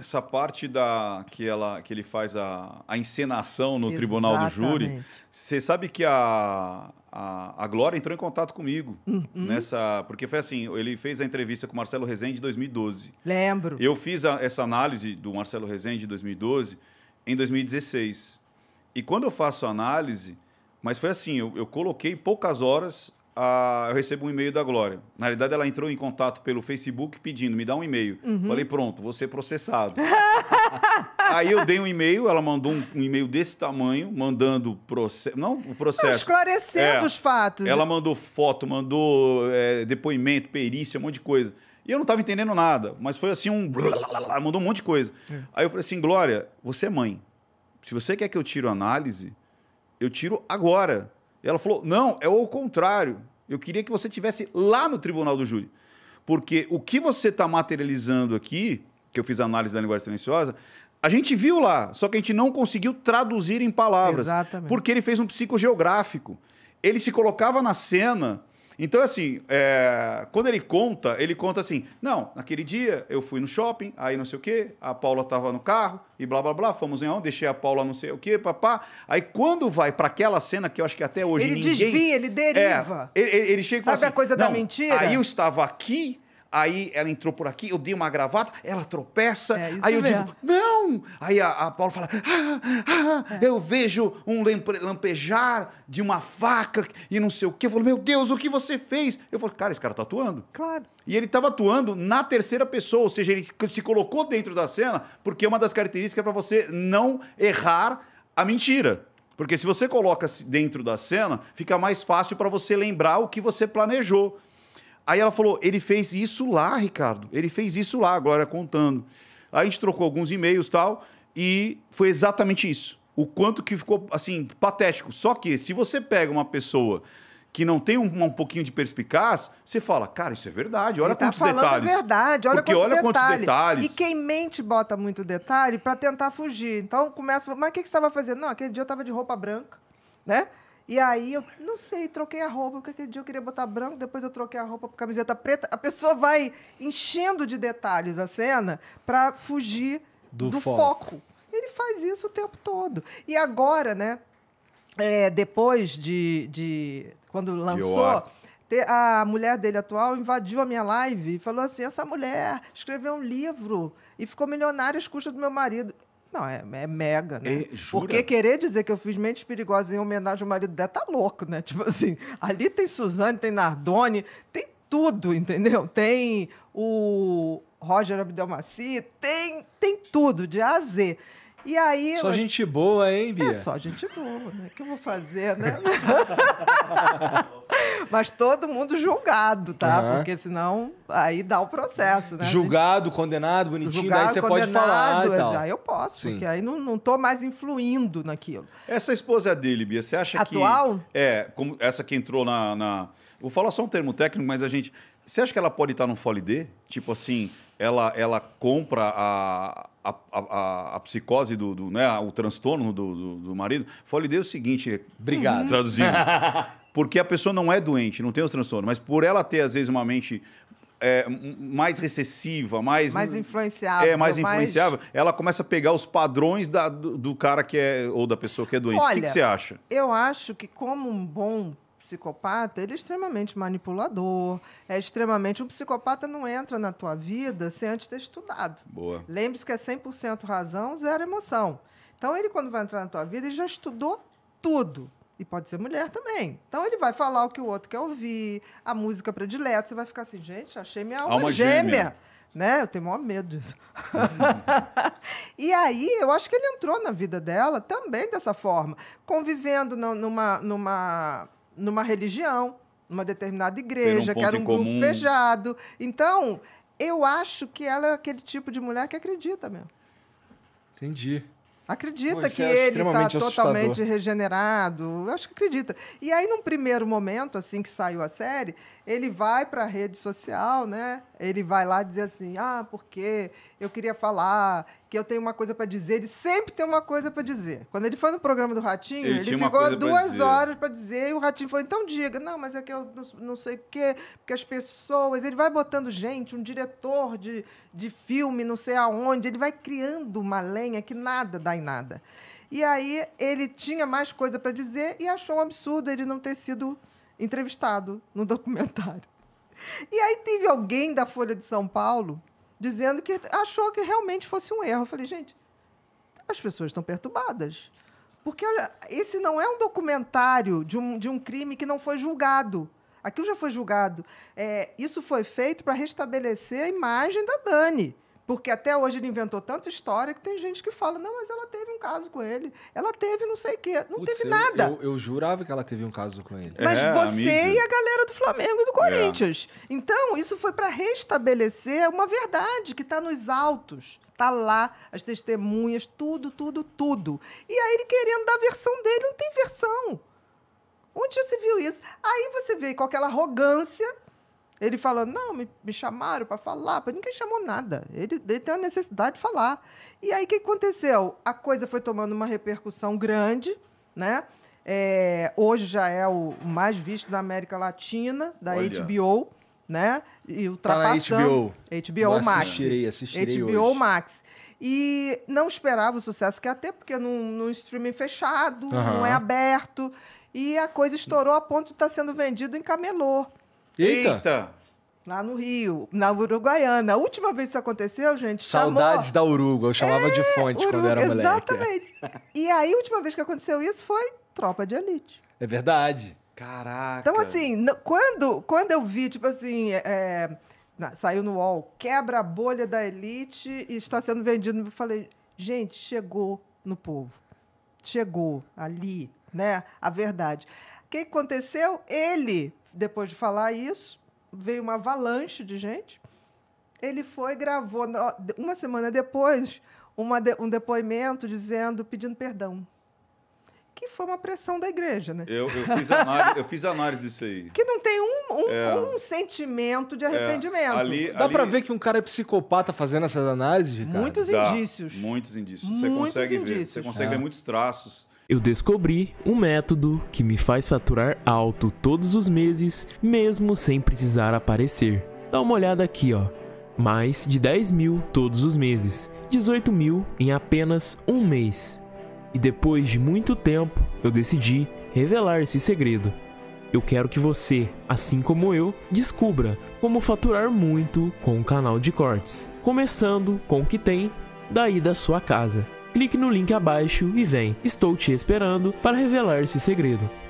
Essa parte da que, ela, que ele faz a, a encenação no Exatamente. tribunal do júri. Você sabe que a, a, a, Glória entrou em contato comigo uhum. nessa. Porque foi assim: ele fez a entrevista com o Marcelo Rezende em 2012. Lembro. Eu fiz a, essa análise do Marcelo Rezende em 2012 em 2016. E quando eu faço a análise, mas foi assim: eu, eu coloquei poucas horas eu recebo um e-mail da Glória. Na realidade, ela entrou em contato pelo Facebook pedindo, me dá um e-mail. Uhum. Falei, pronto, vou ser processado. Aí eu dei um e-mail, ela mandou um, um e-mail desse tamanho, mandando o processo. Não o processo. esclarecendo é, os fatos. Ela mandou foto, mandou é, depoimento, perícia, um monte de coisa. E eu não estava entendendo nada, mas foi assim um. Mandou um monte de coisa. É. Aí eu falei assim: Glória, você é mãe. Se você quer que eu tire análise, eu tiro agora. Ela falou: não, é o contrário. Eu queria que você tivesse lá no tribunal do júri. Porque o que você está materializando aqui, que eu fiz a análise da linguagem silenciosa, a gente viu lá, só que a gente não conseguiu traduzir em palavras. Exatamente. Porque ele fez um psicogeográfico. Ele se colocava na cena então, assim, é... quando ele conta, ele conta assim: não, naquele dia eu fui no shopping, aí não sei o quê, a Paula estava no carro e blá blá blá, fomos em onde, deixei a Paula não sei o quê, papá. Aí quando vai para aquela cena que eu acho que até hoje. Ele ninguém... desvia, ele é, deriva. É, ele, ele, chega e fala Sabe assim, a coisa da mentira? Aí eu estava aqui aí ela entrou por aqui, eu dei uma gravata, ela tropeça, é, aí eu mesmo. É digo, não! Aí a, a Paula fala, ah, ah, ah. é. eu vejo um lampejar de uma faca e não sei o quê. Eu falo, meu Deus, o que você fez? Eu falo, cara, esse cara tá atuando. Claro. E ele estava atuando na terceira pessoa, ou seja, ele se colocou dentro da cena, porque é uma das características é para você não errar a mentira. Porque se você coloca dentro da cena, fica mais fácil para você lembrar o que você planejou. Aí ela falou: ele fez isso lá, Ricardo. Ele fez isso lá, agora contando. Aí a gente trocou alguns e-mails tal, e foi exatamente isso. O quanto que ficou, assim, patético. Só que se você pega uma pessoa que não tem um, um pouquinho de perspicaz, você fala, cara, isso é verdade, olha ele tá quantos tá falando detalhes. verdade, olha, Porque quantos, olha detalhes. quantos detalhes. E quem mente bota muito detalhe para tentar fugir. Então começa, mas o que, que você estava fazendo? Não, aquele dia eu estava de roupa branca, né? E aí eu não sei, troquei a roupa, porque aquele dia eu queria botar branco, depois eu troquei a roupa por camiseta preta. A pessoa vai enchendo de detalhes a cena para fugir do, do foco. foco. Ele faz isso o tempo todo. E agora, né? É, depois de, de. Quando lançou a mulher dele atual invadiu a minha live e falou assim: essa mulher escreveu um livro e ficou milionária às custas do meu marido. Não, é, é mega, né? É, Porque querer dizer que eu fiz Mentes Perigosas em homenagem ao marido dela tá louco, né? Tipo assim, ali tem Suzane, tem Nardone, tem tudo, entendeu? Tem o Roger Abdelmaci, tem, tem tudo, de A a Z. E aí. Só gente boa, hein, Bia? É só gente boa, né? O que eu vou fazer, né? Mas todo mundo julgado, tá? Uhum. Porque senão aí dá o processo, né? Julgado, gente... condenado, bonitinho, julgado, daí você pode falar. E tal. Aí eu posso, Sim. porque aí não, não tô mais influindo naquilo. Essa esposa é dele, Bia, você acha Atual? que. Atual? É, como essa que entrou na. na... Vou falar só um termo técnico, mas a gente. Você acha que ela pode estar num Holiday? Tipo assim, ela, ela compra a, a, a, a, psicose do, do, né, o transtorno do, do, do marido, falei, dei o seguinte. Obrigado. Uhum. Traduzindo. porque a pessoa não é doente, não tem os transtornos, mas por ela ter, às vezes, uma mente. É, mais recessiva, mais. Mais influenciável. É, mais influenciável. Mais... Ela começa a pegar os padrões da, do, do, cara que é. ou da pessoa que é doente. Olha, o que, que você acha? Eu acho que, como um bom psicopata, ele é extremamente manipulador, é extremamente... Um psicopata não entra na tua vida sem antes ter estudado. Boa. Lembre-se que é 100% razão, zero emoção. Então, ele, quando vai entrar na tua vida, ele já estudou tudo. E pode ser mulher também. Então ele vai falar o que o outro quer ouvir, a música predileta. Você vai ficar assim, gente, achei minha alma, alma gêmea. gêmea. Né? Eu tenho maior medo disso. Uhum. e aí, eu acho que ele entrou na vida dela também dessa forma, convivendo numa, numa numa religião, numa determinada igreja, um era um grupo fechado. Então, eu acho que ela é aquele tipo de mulher que acredita mesmo. Entendi. Acredita que é ele está totalmente regenerado. Eu acho que acredita. E aí, num primeiro momento, assim que saiu a série, ele vai para a rede social, né? Ele vai lá dizer assim: ah, porque eu queria falar, que eu tenho uma coisa para dizer. Ele sempre tem uma coisa para dizer. Quando ele foi no programa do Ratinho, ele, ele ficou duas pra horas para dizer e o Ratinho falou: então diga, não, mas é que eu não, sei o quê, porque as pessoas. Ele vai botando gente, um diretor de, de filme, não sei aonde, ele vai criando uma lenha que nada dá em nada. E aí ele tinha mais coisa para dizer e achou um absurdo ele não ter sido entrevistado no documentário. E aí teve alguém da Folha de São Paulo dizendo que achou que realmente fosse um erro. Eu falei, gente, as pessoas estão perturbadas. Porque, olha, esse não é um documentário de um, de um crime que não foi julgado. Aquilo já foi julgado. É, isso foi feito para restabelecer a imagem da Dani. Porque até hoje ele inventou tanta história que tem gente que fala, não, mas ela teve um caso com ele. Ela teve não sei o quê. Não Putz, teve eu, nada. Eu, eu, jurava que ela teve um caso com ele. Mas é, você a e a galera do Flamengo e do é. Corinthians. É. Então, isso foi para restabelecer uma verdade que está nos altos. Está lá, as testemunhas, tudo, tudo, tudo. E aí ele querendo dar a versão dele, não tem versão. Onde já se viu isso? Aí você vê com aquela arrogância ele falou, não, me, me chamaram para falar, mas ninguém chamou nada. Ele, ele tem a necessidade de falar. E aí o que aconteceu? A coisa foi tomando uma repercussão grande, né? É, hoje já é o mais visto da América Latina, da Olha. HBO, né? E tá ultrapassando. Tá HBO. HBO Vou Max. Assistirei, assistirei HBO hoje. Max. E não esperava o sucesso que até porque num, num streaming fechado, não é aberto. E a coisa estourou a ponto de estar tá sendo vendido em camelô. Eita! Eita. Lá no Rio, na Uruguaiana. A última vez que isso aconteceu, gente. Saudades chamou... da Uruguai, eu chamava é, de fonte Urugu... quando era moleque. Exatamente. e aí, a última vez que aconteceu isso foi Tropa de Elite. É verdade. Caraca. Então, assim, quando, quando eu vi, tipo assim, é, é saiu no UOL, quebra a bolha da elite e está sendo vendido, eu falei, gente, chegou no povo. Chegou ali, né? A verdade. O que aconteceu? Ele, depois de falar isso, veio uma avalanche de gente. Ele foi gravou uma semana depois uma, um depoimento dizendo, pedindo perdão que foi uma pressão da igreja, né? Eu, eu, fiz, análise, eu fiz análise disso aí. Que não tem um, um, é. um sentimento de é. arrependimento. É. Ali, Dá ali... para ver que um cara é psicopata fazendo essas análises, Ricardo? Muitos Dá. indícios. Muitos indícios. você consegue indícios. ver. Você consegue é. ver muitos traços. Eu descobri um método que me faz faturar alto todos os meses, mesmo sem precisar aparecer. Dá uma olhada aqui, ó. Mais de 10 mil todos os meses, 18 mil em apenas um mês. E depois de muito tempo, eu decidi revelar esse segredo. Eu quero que você, assim como eu, descubra como faturar muito com o canal de cortes, começando com o que tem daí da sua casa clique no link abaixo e vem, estou te esperando para revelar esse segredo.